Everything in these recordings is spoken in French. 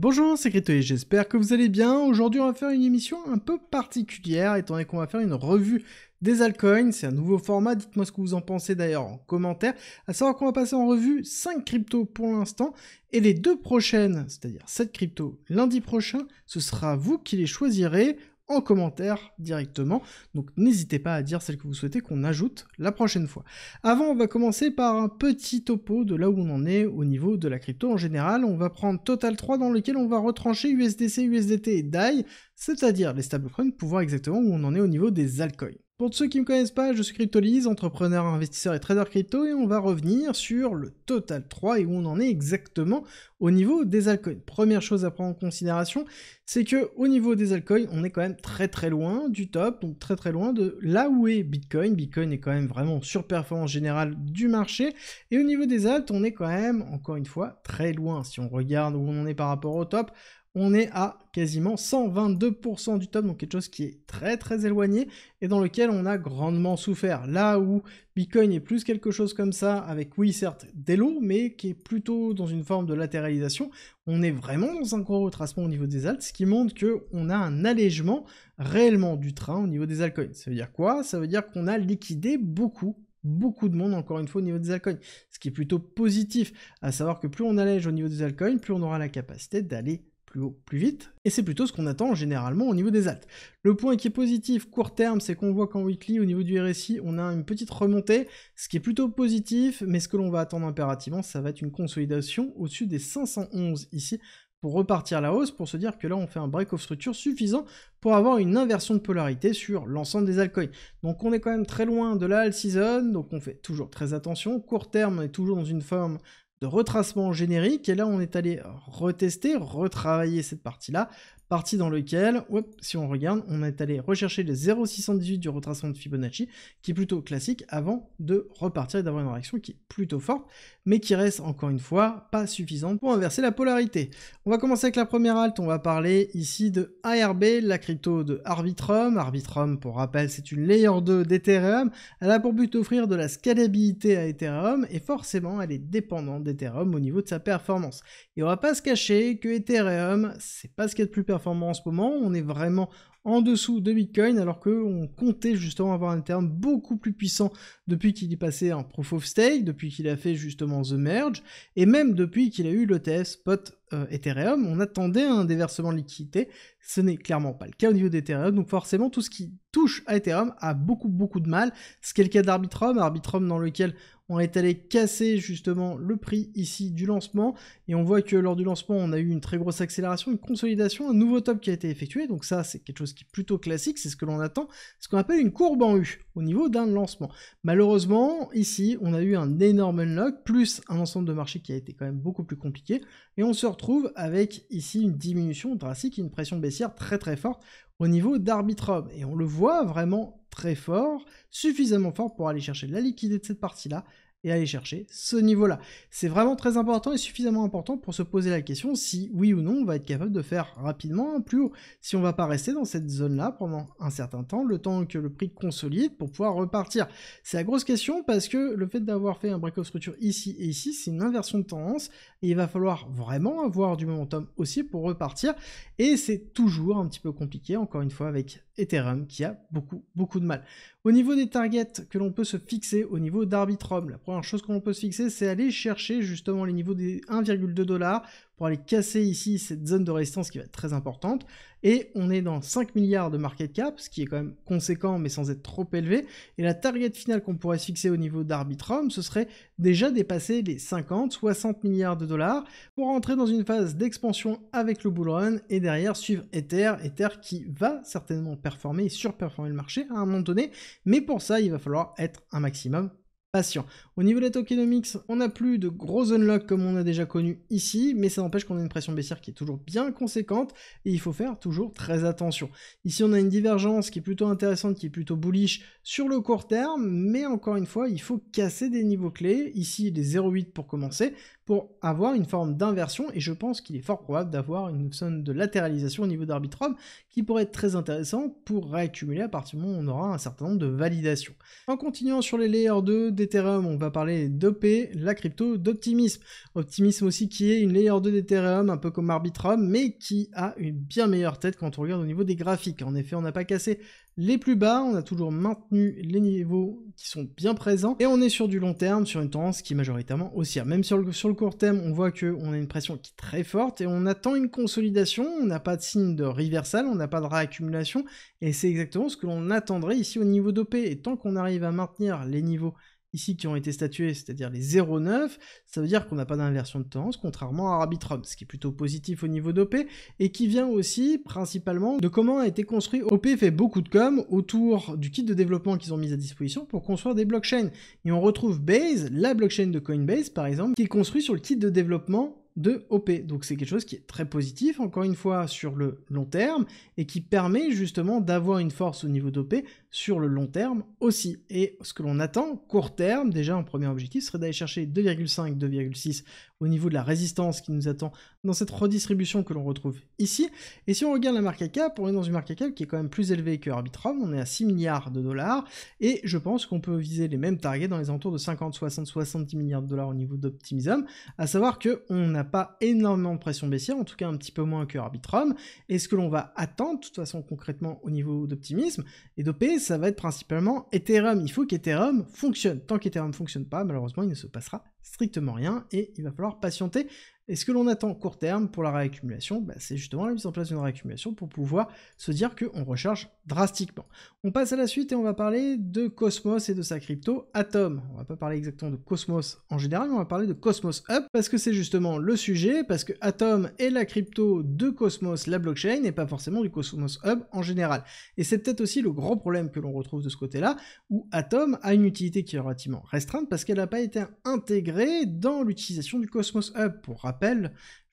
Bonjour, c'est Crypto et j'espère que vous allez bien. Aujourd'hui, on va faire une émission un peu particulière étant donné qu'on va faire une revue des altcoins. C'est un nouveau format. Dites-moi ce que vous en pensez d'ailleurs en commentaire. À savoir qu'on va passer en revue 5 cryptos pour l'instant et les deux prochaines, c'est-à-dire 7 cryptos lundi prochain, ce sera vous qui les choisirez en commentaire directement. Donc n'hésitez pas à dire celle que vous souhaitez qu'on ajoute la prochaine fois. Avant, on va commencer par un petit topo de là où on en est au niveau de la crypto en général. On va prendre Total 3 dans lequel on va retrancher USDC, USDT et DAI, c'est-à-dire les stablecoins pour voir exactement où on en est au niveau des altcoins. Pour ceux qui ne me connaissent pas, je suis CryptoLise, entrepreneur, investisseur et trader crypto, et on va revenir sur le Total 3 et où on en est exactement au niveau des altcoins. Première chose à prendre en considération, c'est que au niveau des altcoins, on est quand même très très loin du top, donc très très loin de là où est Bitcoin. Bitcoin est quand même vraiment sur performance générale du marché, et au niveau des alt, on est quand même encore une fois très loin. Si on regarde où on en est par rapport au top, on est à quasiment 122% du top, donc quelque chose qui est très très éloigné et dans lequel on a grandement souffert. Là où Bitcoin est plus quelque chose comme ça, avec oui certes des lots, mais qui est plutôt dans une forme de latéralisation, on est vraiment dans un gros retracement au niveau des alts, ce qui montre qu'on a un allègement réellement du train au niveau des altcoins. Ça veut dire quoi Ça veut dire qu'on a liquidé beaucoup beaucoup de monde, encore une fois, au niveau des altcoins. Ce qui est plutôt positif, à savoir que plus on allège au niveau des altcoins, plus on aura la capacité d'aller plus haut, plus vite, et c'est plutôt ce qu'on attend généralement au niveau des altes. Le point qui est positif court terme, c'est qu'on voit qu'en weekly, au niveau du RSI, on a une petite remontée, ce qui est plutôt positif, mais ce que l'on va attendre impérativement, ça va être une consolidation au-dessus des 511 ici, pour repartir la hausse, pour se dire que là on fait un break of structure suffisant pour avoir une inversion de polarité sur l'ensemble des altcoins. Donc on est quand même très loin de la season, donc on fait toujours très attention. Court terme, on est toujours dans une forme de retracement générique. Et là, on est allé retester, retravailler cette partie-là partie dans lequel, si on regarde, on est allé rechercher le 0,618 du retracement de Fibonacci, qui est plutôt classique, avant de repartir et d'avoir une réaction qui est plutôt forte, mais qui reste encore une fois pas suffisante pour inverser la polarité. On va commencer avec la première halte, on va parler ici de ARB, la crypto de Arbitrum. Arbitrum, pour rappel, c'est une layer 2 d'Ethereum. Elle a pour but d'offrir de la scalabilité à Ethereum, et forcément, elle est dépendante d'Ethereum au niveau de sa performance. Et on va pas se cacher que Ethereum, c'est pas ce qu'il y a de plus performant en ce moment. On est vraiment en dessous de Bitcoin alors qu'on comptait justement avoir un terme beaucoup plus puissant depuis qu'il est passé en Proof of Stake, depuis qu'il a fait justement The Merge et même depuis qu'il a eu l'ETS POT euh, Ethereum. On attendait un déversement de liquidité. Ce n'est clairement pas le cas au niveau d'Ethereum. Donc forcément, tout ce qui touche à Ethereum a beaucoup beaucoup de mal. Ce qui est le cas d'Arbitrum, Arbitrum dans lequel on est allé casser justement le prix ici du lancement et on voit que lors du lancement, on a eu une très grosse accélération, une consolidation, un nouveau top qui a été effectué. Donc ça, c'est quelque chose qui est plutôt classique, c'est ce que l'on attend, ce qu'on appelle une courbe en U au niveau d'un lancement. Malheureusement, ici, on a eu un énorme unlock plus un ensemble de marché qui a été quand même beaucoup plus compliqué et on se retrouve avec ici une diminution drastique, une pression baissière très très forte au niveau d'Arbitrum. Et on le voit vraiment très fort, suffisamment fort pour aller chercher la liquidité de cette partie-là et aller chercher ce niveau-là. C'est vraiment très important et suffisamment important pour se poser la question si oui ou non on va être capable de faire rapidement un plus haut, si on va pas rester dans cette zone-là pendant un certain temps, le temps que le prix consolide pour pouvoir repartir. C'est la grosse question parce que le fait d'avoir fait un break of structure ici et ici, c'est une inversion de tendance et il va falloir vraiment avoir du momentum aussi pour repartir et c'est toujours un petit peu compliqué encore une fois avec Ethereum qui a beaucoup beaucoup de mal. Au niveau des targets que l'on peut se fixer au niveau d'Arbitrum, la première chose qu'on peut se fixer, c'est aller chercher justement les niveaux des 1,2 dollars pour aller casser ici cette zone de résistance qui va être très importante. Et on est dans 5 milliards de market cap, ce qui est quand même conséquent mais sans être trop élevé. Et la target finale qu'on pourrait se fixer au niveau d'Arbitrum, ce serait déjà dépasser les 50, 60 milliards de dollars pour rentrer dans une phase d'expansion avec le bull run et derrière suivre Ether, Ether qui va certainement performer et surperformer le marché à un moment donné. Mais pour ça, il va falloir être un maximum patient. Au niveau de la tokenomics, on n'a plus de gros unlock comme on a déjà connu ici, mais ça n'empêche qu'on a une pression baissière qui est toujours bien conséquente et il faut faire toujours très attention. Ici, on a une divergence qui est plutôt intéressante, qui est plutôt bullish sur le court terme, mais encore une fois, il faut casser des niveaux clés. Ici, les 0,8 pour commencer, pour avoir une forme d'inversion et je pense qu'il est fort probable d'avoir une zone de latéralisation au niveau d'Arbitrum qui pourrait être très intéressant pour réaccumuler à partir du moment où on aura un certain nombre de validations. En continuant sur les layers 2, on va parler d'OP, la crypto d'Optimisme. Optimisme aussi qui est une layer 2 d'Ethereum, un peu comme Arbitrum, mais qui a une bien meilleure tête quand on regarde au niveau des graphiques. En effet, on n'a pas cassé les plus bas, on a toujours maintenu les niveaux qui sont bien présents, et on est sur du long terme, sur une tendance qui est majoritairement haussière. Même sur le, sur le court terme, on voit qu'on a une pression qui est très forte, et on attend une consolidation, on n'a pas de signe de reversal, on n'a pas de réaccumulation, et c'est exactement ce que l'on attendrait ici au niveau d'OP, et tant qu'on arrive à maintenir les niveaux ici qui ont été statués, c'est-à-dire les 0,9, ça veut dire qu'on n'a pas d'inversion de tendance, contrairement à Arbitrum, ce qui est plutôt positif au niveau d'OP, et qui vient aussi principalement de comment a été construit OP fait beaucoup de com autour du kit de développement qu'ils ont mis à disposition pour construire des blockchains. Et on retrouve Base, la blockchain de Coinbase par exemple, qui est construite sur le kit de développement de OP. Donc c'est quelque chose qui est très positif, encore une fois, sur le long terme, et qui permet justement d'avoir une force au niveau d'OP sur le long terme aussi. Et ce que l'on attend, court terme, déjà un premier objectif, serait d'aller chercher 2,5, 2,6 au niveau de la résistance qui nous attend dans cette redistribution que l'on retrouve ici. Et si on regarde la marque AK, on est dans une marque cap qui est quand même plus élevée que Arbitrum, on est à 6 milliards de dollars, et je pense qu'on peut viser les mêmes targets dans les entours de 50, 60, 70 milliards de dollars au niveau d'Optimism, à savoir qu'on n'a pas énormément de pression baissière, en tout cas un petit peu moins que Arbitrum, et ce que l'on va attendre, de toute façon concrètement au niveau d'Optimisme et d'OP, ça va être principalement Ethereum. Il faut qu'Ethereum fonctionne. Tant qu'Ethereum ne fonctionne pas, malheureusement, il ne se passera strictement rien et il va falloir patienter et ce que l'on attend court terme pour la réaccumulation, bah, c'est justement la mise en place d'une réaccumulation pour pouvoir se dire qu'on recharge drastiquement. On passe à la suite et on va parler de Cosmos et de sa crypto Atom. On va pas parler exactement de Cosmos en général, mais on va parler de Cosmos Hub parce que c'est justement le sujet, parce que Atom est la crypto de Cosmos, la blockchain, et pas forcément du Cosmos Hub en général. Et c'est peut-être aussi le grand problème que l'on retrouve de ce côté-là, où Atom a une utilité qui est relativement restreinte parce qu'elle n'a pas été intégrée dans l'utilisation du Cosmos Hub. Pour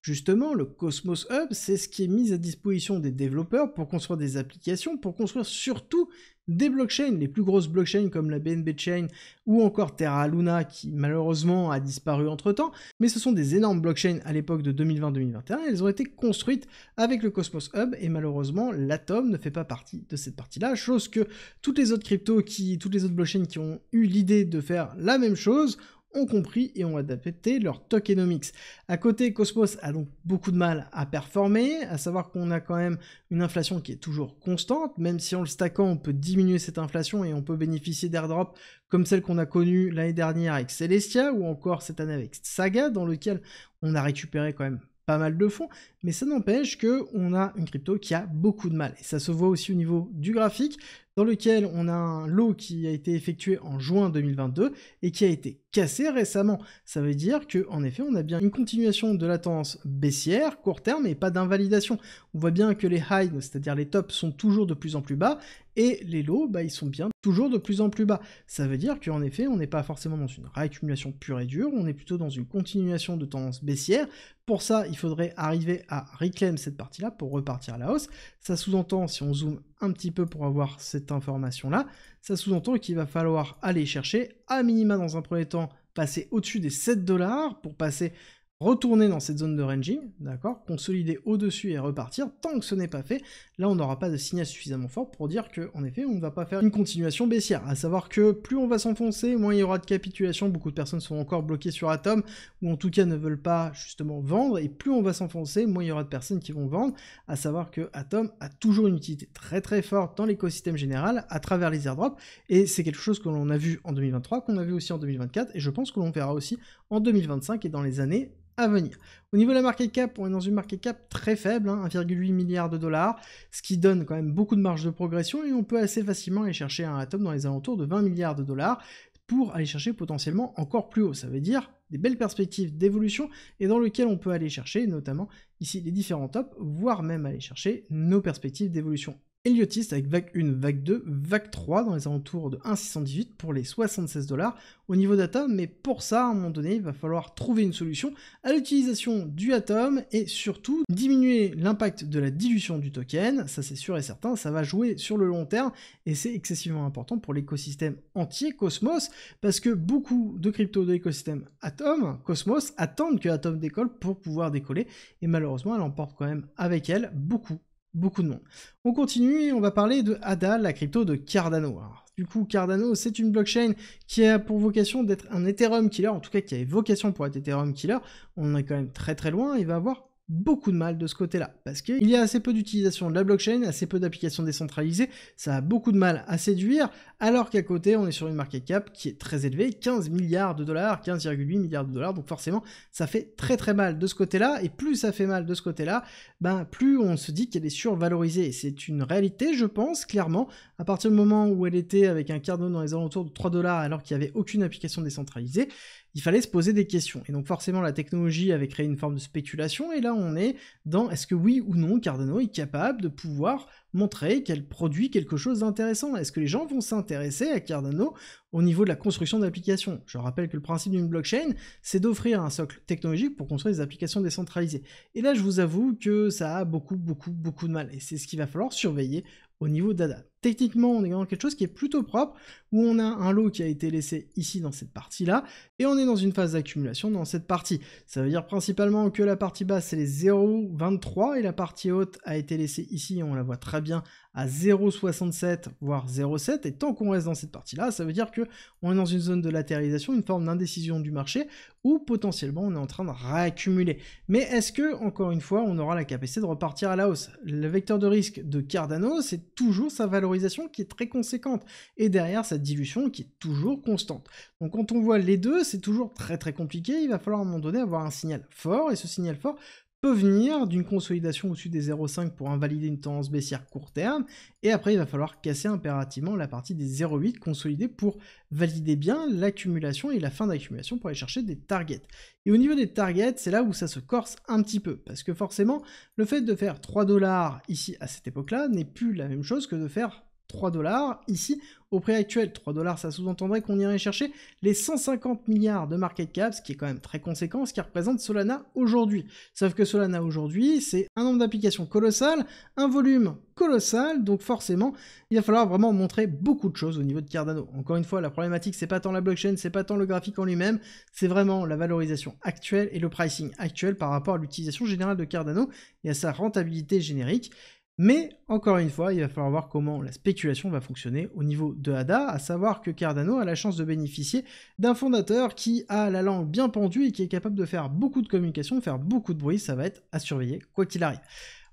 Justement, le Cosmos Hub, c'est ce qui est mis à disposition des développeurs pour construire des applications, pour construire surtout des blockchains, les plus grosses blockchains comme la BNB Chain ou encore Terra Luna qui malheureusement a disparu entre-temps, mais ce sont des énormes blockchains à l'époque de 2020-2021, elles ont été construites avec le Cosmos Hub et malheureusement l'Atom ne fait pas partie de cette partie-là, chose que toutes les autres cryptos qui toutes les autres blockchains qui ont eu l'idée de faire la même chose ont compris et ont adapté leur tokenomics. À côté, Cosmos a donc beaucoup de mal à performer, à savoir qu'on a quand même une inflation qui est toujours constante, même si en le stackant, on peut diminuer cette inflation et on peut bénéficier d'airdrop comme celle qu'on a connue l'année dernière avec Celestia ou encore cette année avec Saga, dans lequel on a récupéré quand même pas mal de fonds, mais ça n'empêche que on a une crypto qui a beaucoup de mal. Et ça se voit aussi au niveau du graphique dans lequel on a un lot qui a été effectué en juin 2022 et qui a été cassé récemment. Ça veut dire que en effet, on a bien une continuation de la tendance baissière court terme et pas d'invalidation. On voit bien que les highs, c'est-à-dire les tops, sont toujours de plus en plus bas et les lots, bah, ils sont bien toujours de plus en plus bas. Ça veut dire qu'en effet, on n'est pas forcément dans une réaccumulation pure et dure, on est plutôt dans une continuation de tendance baissière. Pour ça, il faudrait arriver à reclaim cette partie-là pour repartir à la hausse. Ça sous-entend, si on zoome un petit peu pour avoir cette information-là, ça sous-entend qu'il va falloir aller chercher, à minima dans un premier temps, passer au-dessus des 7 dollars pour passer retourner dans cette zone de ranging, d'accord, consolider au-dessus et repartir, tant que ce n'est pas fait, là on n'aura pas de signal suffisamment fort pour dire que, en effet, on ne va pas faire une continuation baissière, à savoir que plus on va s'enfoncer, moins il y aura de capitulation, beaucoup de personnes sont encore bloquées sur Atom, ou en tout cas ne veulent pas justement vendre, et plus on va s'enfoncer, moins il y aura de personnes qui vont vendre, à savoir que Atom a toujours une utilité très très forte dans l'écosystème général, à travers les airdrops, et c'est quelque chose que l'on a vu en 2023, qu'on a vu aussi en 2024, et je pense que l'on verra aussi en 2025 et dans les années venir. Au niveau de la market cap, on est dans une market cap très faible, 1,8 hein, milliard de dollars, ce qui donne quand même beaucoup de marge de progression et on peut assez facilement aller chercher un top dans les alentours de 20 milliards de dollars pour aller chercher potentiellement encore plus haut. Ça veut dire des belles perspectives d'évolution et dans lequel on peut aller chercher notamment ici les différents tops, voire même aller chercher nos perspectives d'évolution Elliotiste avec vague 1, vague 2, vague 3 dans les alentours de 1,618 pour les 76 dollars au niveau d'Atom. Mais pour ça, à un moment donné, il va falloir trouver une solution à l'utilisation du Atom et surtout diminuer l'impact de la dilution du token. Ça, c'est sûr et certain, ça va jouer sur le long terme et c'est excessivement important pour l'écosystème entier Cosmos parce que beaucoup de cryptos de l'écosystème Atom, Cosmos, attendent que Atom décolle pour pouvoir décoller et malheureusement, elle emporte quand même avec elle beaucoup beaucoup de monde. On continue, et on va parler de ADA, la crypto de Cardano. du coup, Cardano, c'est une blockchain qui a pour vocation d'être un Ethereum killer, en tout cas qui a vocation pour être Ethereum killer. On est quand même très très loin, il va avoir beaucoup de mal de ce côté-là, parce qu'il y a assez peu d'utilisation de la blockchain, assez peu d'applications décentralisées, ça a beaucoup de mal à séduire, alors qu'à côté, on est sur une market cap qui est très élevée, 15 milliards de dollars, 15,8 milliards de dollars, donc forcément, ça fait très très mal de ce côté-là, et plus ça fait mal de ce côté-là, ben plus on se dit qu'elle est survalorisée, c'est une réalité, je pense, clairement, à partir du moment où elle était avec un Cardano dans les alentours de 3 dollars, alors qu'il n'y avait aucune application décentralisée, il fallait se poser des questions. Et donc forcément, la technologie avait créé une forme de spéculation, et là on est dans est-ce que oui ou non Cardano est capable de pouvoir montrer qu'elle produit quelque chose d'intéressant Est-ce que les gens vont s'intéresser à Cardano au niveau de la construction d'applications Je rappelle que le principe d'une blockchain, c'est d'offrir un socle technologique pour construire des applications décentralisées. Et là, je vous avoue que ça a beaucoup, beaucoup, beaucoup de mal, et c'est ce qu'il va falloir surveiller au niveau d'ADA. Techniquement, on est dans quelque chose qui est plutôt propre, où on a un lot qui a été laissé ici dans cette partie-là, et on est dans une phase d'accumulation dans cette partie. Ça veut dire principalement que la partie basse, c'est les 0,23, et la partie haute a été laissée ici, on la voit très bien, à 0,67, voire 0,7, et tant qu'on reste dans cette partie-là, ça veut dire que on est dans une zone de latéralisation, une forme d'indécision du marché, où potentiellement on est en train de réaccumuler. Mais est-ce que, encore une fois, on aura la capacité de repartir à la hausse Le vecteur de risque de Cardano, c'est toujours sa valorisation qui est très conséquente. Et derrière, cette dilution qui est toujours constante. Donc quand on voit les deux, c'est toujours très très compliqué. Il va falloir à un moment donné avoir un signal fort. Et ce signal fort peut venir d'une consolidation au-dessus des 0,5 pour invalider une tendance baissière court terme, et après il va falloir casser impérativement la partie des 0,8 consolidée pour valider bien l'accumulation et la fin d'accumulation pour aller chercher des targets. Et au niveau des targets, c'est là où ça se corse un petit peu, parce que forcément, le fait de faire 3 dollars ici à cette époque-là n'est plus la même chose que de faire 3 dollars. Ici, au prix actuel, 3 dollars, ça sous-entendrait qu'on irait chercher les 150 milliards de market cap, ce qui est quand même très conséquent, ce qui représente Solana aujourd'hui. Sauf que Solana aujourd'hui, c'est un nombre d'applications colossal, un volume colossal, donc forcément, il va falloir vraiment montrer beaucoup de choses au niveau de Cardano. Encore une fois, la problématique, c'est pas tant la blockchain, c'est pas tant le graphique en lui-même, c'est vraiment la valorisation actuelle et le pricing actuel par rapport à l'utilisation générale de Cardano et à sa rentabilité générique. Mais encore une fois, il va falloir voir comment la spéculation va fonctionner au niveau de ADA, à savoir que Cardano a la chance de bénéficier d'un fondateur qui a la langue bien pendue et qui est capable de faire beaucoup de communication, faire beaucoup de bruit, ça va être à surveiller quoi qu'il arrive.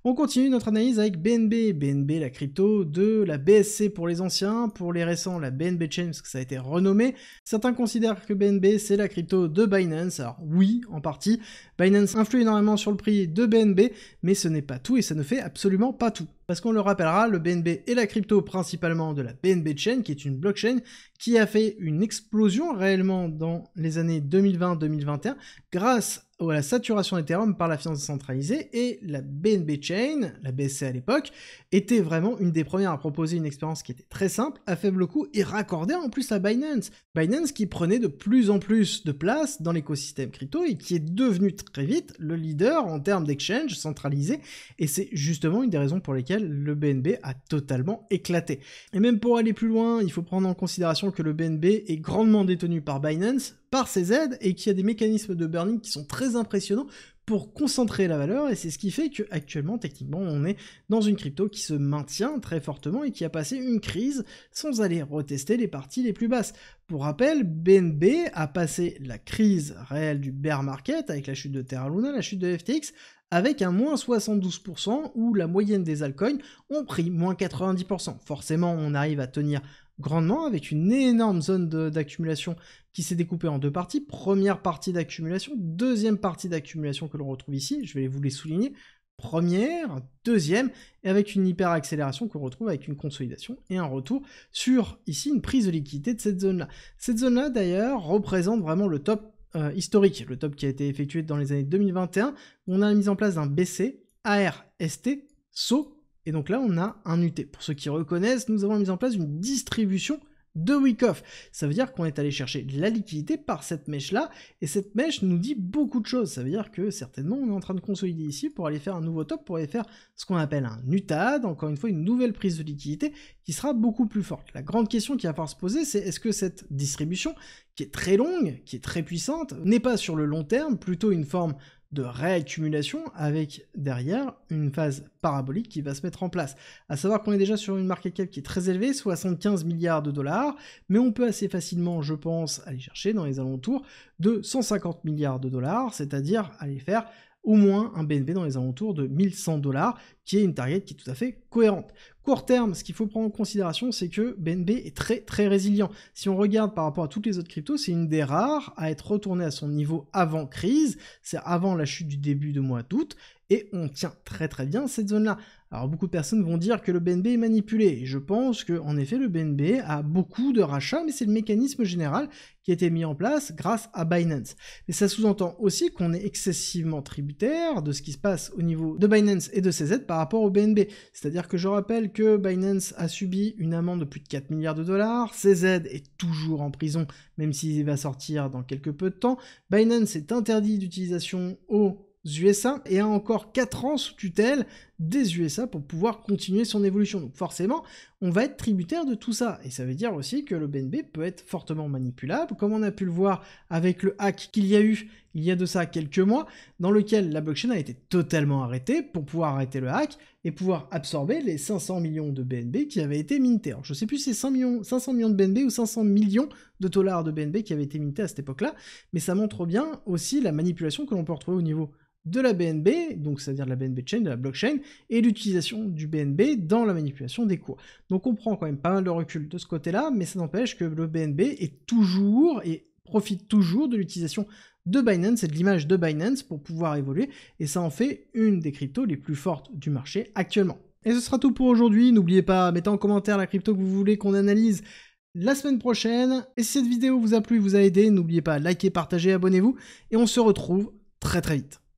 On continue notre analyse avec BNB. BNB, la crypto de la BSC pour les anciens, pour les récents, la BNB Chain, parce que ça a été renommé. Certains considèrent que BNB, c'est la crypto de Binance. Alors oui, en partie. Binance influe énormément sur le prix de BNB, mais ce n'est pas tout et ça ne fait absolument pas tout. Parce qu'on le rappellera, le BNB et la crypto principalement de la BNB Chain, qui est une blockchain qui a fait une explosion réellement dans les années 2020-2021 grâce à la saturation d'Ethereum par la finance centralisée et la BNB Chain, la BSC à l'époque, était vraiment une des premières à proposer une expérience qui était très simple, à faible coût et raccordée en plus à Binance. Binance qui prenait de plus en plus de place dans l'écosystème crypto et qui est devenu très vite le leader en termes d'exchange centralisé et c'est justement une des raisons pour lesquelles le BNB a totalement éclaté. Et même pour aller plus loin, il faut prendre en considération que le BNB est grandement détenu par Binance, par ses aides, et qu'il y a des mécanismes de burning qui sont très impressionnants pour concentrer la valeur et c'est ce qui fait que actuellement techniquement on est dans une crypto qui se maintient très fortement et qui a passé une crise sans aller retester les parties les plus basses. Pour rappel, BNB a passé la crise réelle du bear market avec la chute de Terra Luna, la chute de FTX avec un moins 72% où la moyenne des altcoins ont pris moins 90%. Forcément, on arrive à tenir grandement avec une énorme zone d'accumulation qui s'est découpée en deux parties. Première partie d'accumulation, deuxième partie d'accumulation que l'on retrouve ici, je vais vous les souligner. Première, deuxième, et avec une hyper accélération qu'on retrouve avec une consolidation et un retour sur ici une prise de liquidité de cette zone-là. Cette zone-là d'ailleurs représente vraiment le top euh, historique, le top qui a été effectué dans les années 2021. On a la mise en place d'un BC, AR, ST, SO et donc là, on a un UT. Pour ceux qui reconnaissent, nous avons mis en place une distribution de week-off. Ça veut dire qu'on est allé chercher la liquidité par cette mèche-là, et cette mèche nous dit beaucoup de choses. Ça veut dire que certainement on est en train de consolider ici pour aller faire un nouveau top, pour aller faire ce qu'on appelle un UTAD, encore une fois une nouvelle prise de liquidité qui sera beaucoup plus forte. La grande question qui va falloir se poser, c'est est-ce que cette distribution, qui est très longue, qui est très puissante, n'est pas sur le long terme plutôt une forme de réaccumulation avec derrière une phase parabolique qui va se mettre en place. À savoir qu'on est déjà sur une market cap qui est très élevée, 75 milliards de dollars, mais on peut assez facilement, je pense, aller chercher dans les alentours de 150 milliards de dollars, c'est-à-dire aller faire au moins un BNB dans les alentours de 1100 dollars, qui est une target qui est tout à fait cohérente. Court terme, ce qu'il faut prendre en considération, c'est que BNB est très très résilient. Si on regarde par rapport à toutes les autres cryptos, c'est une des rares à être retournée à son niveau avant crise, c'est avant la chute du début de mois d'août, et on tient très très bien cette zone-là. Alors beaucoup de personnes vont dire que le BNB est manipulé, et je pense que en effet le BNB a beaucoup de rachats, mais c'est le mécanisme général qui a été mis en place grâce à Binance. Mais ça sous-entend aussi qu'on est excessivement tributaire de ce qui se passe au niveau de Binance et de CZ rapport au BNB. C'est-à-dire que je rappelle que Binance a subi une amende de plus de 4 milliards de dollars, CZ est toujours en prison, même s'il va sortir dans quelques peu de temps, Binance est interdit d'utilisation aux USA et a encore 4 ans sous tutelle des USA pour pouvoir continuer son évolution. Donc forcément, on va être tributaire de tout ça. Et ça veut dire aussi que le BNB peut être fortement manipulable, comme on a pu le voir avec le hack qu'il y a eu il y a de ça quelques mois, dans lequel la blockchain a été totalement arrêtée pour pouvoir arrêter le hack et pouvoir absorber les 500 millions de BNB qui avaient été mintés. Alors, je sais plus si c'est millions, 500 millions de BNB ou 500 millions de dollars de BNB qui avaient été mintés à cette époque-là, mais ça montre bien aussi la manipulation que l'on peut retrouver au niveau de la BNB, donc c'est-à-dire de la BNB chain, de la blockchain, et l'utilisation du BNB dans la manipulation des cours. Donc on prend quand même pas mal de recul de ce côté-là, mais ça n'empêche que le BNB est toujours et profite toujours de l'utilisation de Binance et de l'image de Binance pour pouvoir évoluer, et ça en fait une des cryptos les plus fortes du marché actuellement. Et ce sera tout pour aujourd'hui, n'oubliez pas, mettez en commentaire la crypto que vous voulez qu'on analyse la semaine prochaine, et si cette vidéo vous a plu, vous a aidé, n'oubliez pas, liker, partager, abonnez-vous, et on se retrouve très très vite.